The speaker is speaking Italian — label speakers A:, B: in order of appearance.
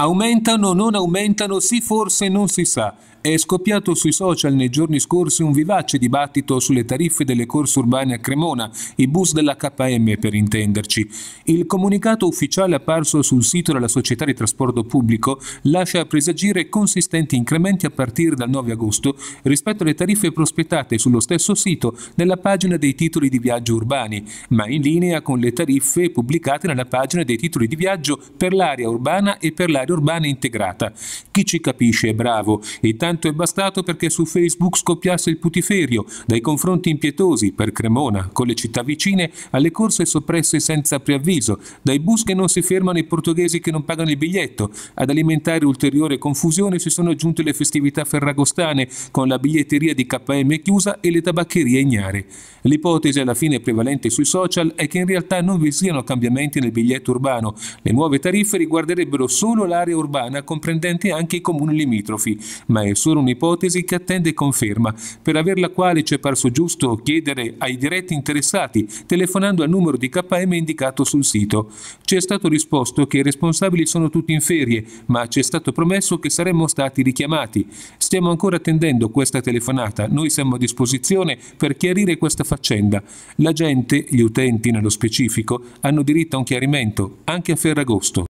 A: Aumentano, non aumentano, sì forse non si sa. È scoppiato sui social nei giorni scorsi un vivace dibattito sulle tariffe delle corse urbane a Cremona, i bus della KM per intenderci. Il comunicato ufficiale apparso sul sito della società di trasporto pubblico lascia presagire consistenti incrementi a partire dal 9 agosto rispetto alle tariffe prospettate sullo stesso sito nella pagina dei titoli di viaggio urbani, ma in linea con le tariffe pubblicate nella pagina dei titoli di viaggio per l'area urbana e per l'area mobilitaria urbana integrata. Chi ci capisce è bravo e tanto è bastato perché su Facebook scoppiasse il putiferio dai confronti impietosi per Cremona con le città vicine alle corse soppresse senza preavviso, dai bus che non si fermano i portoghesi che non pagano il biglietto. Ad alimentare ulteriore confusione si sono aggiunte le festività ferragostane con la biglietteria di KM chiusa e le tabaccherie ignare. L'ipotesi alla fine prevalente sui social è che in realtà non vi siano cambiamenti nel biglietto urbano. Le nuove tariffe riguarderebbero solo la l'area urbana comprendente anche i comuni limitrofi, ma è solo un'ipotesi che attende conferma, per averla quale ci è parso giusto chiedere ai diretti interessati telefonando al numero di KM indicato sul sito. Ci è stato risposto che i responsabili sono tutti in ferie, ma ci è stato promesso che saremmo stati richiamati. Stiamo ancora attendendo questa telefonata, noi siamo a disposizione per chiarire questa faccenda. La gente, gli utenti nello specifico, hanno diritto a un chiarimento, anche a Ferragosto.